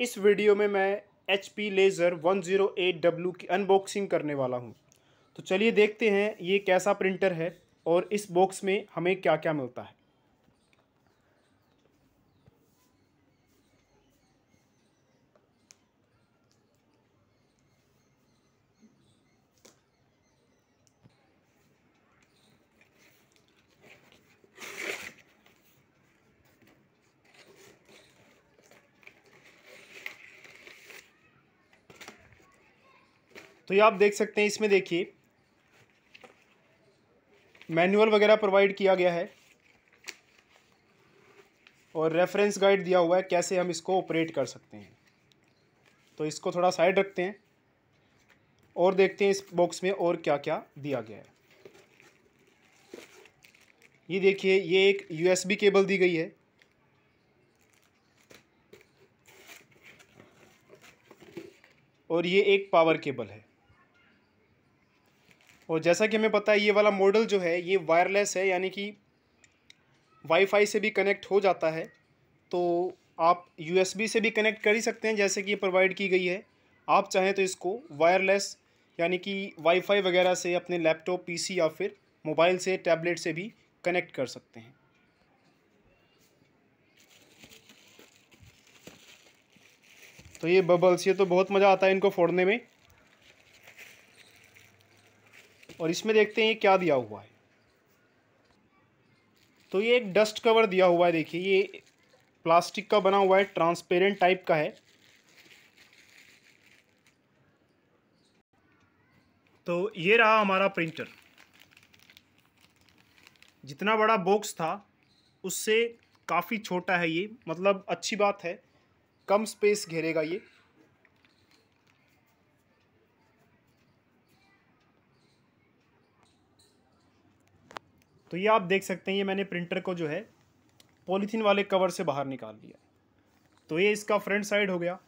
इस वीडियो में मैं H P laser one zero eight W की अनबॉक्सिंग करने वाला हूँ तो चलिए देखते हैं ये कैसा प्रिंटर है और इस बॉक्स में हमें क्या क्या मिलता है तो ये आप देख सकते हैं इसमें देखिए मैनुअल वगैरह प्रोवाइड किया गया है और रेफरेंस गाइड दिया हुआ है कैसे हम इसको ऑपरेट कर सकते हैं तो इसको थोड़ा साइड रखते हैं और देखते हैं इस बॉक्स में और क्या क्या दिया गया है ये देखिए ये एक यूएसबी केबल दी गई है और ये एक पावर केबल है और जैसा कि हमें पता है ये वाला मॉडल जो है ये वायरलेस है यानी कि वाईफाई से भी कनेक्ट हो जाता है तो आप यूएसबी से भी कनेक्ट कर ही सकते हैं जैसे कि ये प्रोवाइड की गई है आप चाहें तो इसको वायरलेस यानी कि वाईफाई वगैरह से अपने लैपटॉप पीसी या फिर मोबाइल से टैबलेट से भी कनेक्ट कर सकते हैं तो ये बबल्स ये तो बहुत मज़ा आता है इनको फोड़ने में और इसमें देखते हैं ये क्या दिया हुआ है तो ये एक डस्ट कवर दिया हुआ है देखिए ये प्लास्टिक का बना हुआ है ट्रांसपेरेंट टाइप का है तो ये रहा हमारा प्रिंटर जितना बड़ा बॉक्स था उससे काफ़ी छोटा है ये मतलब अच्छी बात है कम स्पेस घेरेगा ये तो ये आप देख सकते हैं ये मैंने प्रिंटर को जो है पॉलीथीन वाले कवर से बाहर निकाल लिया तो ये इसका फ्रंट साइड हो गया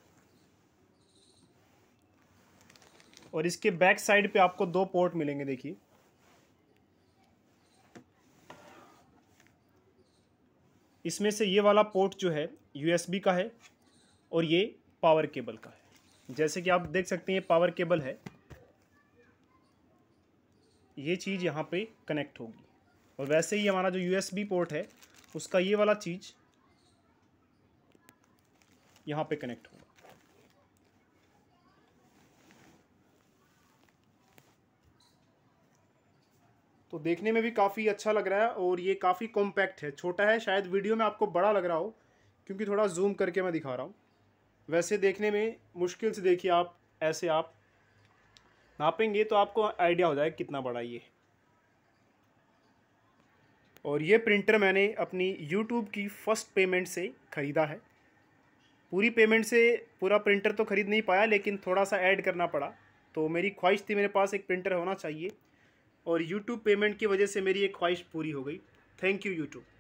और इसके बैक साइड पे आपको दो पोर्ट मिलेंगे देखिए इसमें से ये वाला पोर्ट जो है यूएसबी का है और ये पावर केबल का है जैसे कि आप देख सकते हैं ये पावर केबल है ये चीज़ यहाँ पे कनेक्ट होगी और वैसे ही हमारा जो यूएसबी पोर्ट है उसका ये वाला चीज़ यहाँ पे कनेक्ट होगा तो देखने में भी काफ़ी अच्छा लग रहा है और ये काफ़ी कॉम्पैक्ट है छोटा है शायद वीडियो में आपको बड़ा लग रहा हो क्योंकि थोड़ा जूम करके मैं दिखा रहा हूँ वैसे देखने में मुश्किल से देखिए आप ऐसे आप नापेंगे तो आपको आइडिया हो जाए कितना बड़ा ये है और ये प्रिंटर मैंने अपनी यूट्यूब की फ़र्स्ट पेमेंट से ख़रीदा है पूरी पेमेंट से पूरा प्रिंटर तो ख़रीद नहीं पाया लेकिन थोड़ा सा ऐड करना पड़ा तो मेरी ख्वाहिश थी मेरे पास एक प्रिंटर होना चाहिए और यूट्यूब पेमेंट की वजह से मेरी एक ख्वाहिश पूरी हो गई थैंक यू यूट्यूब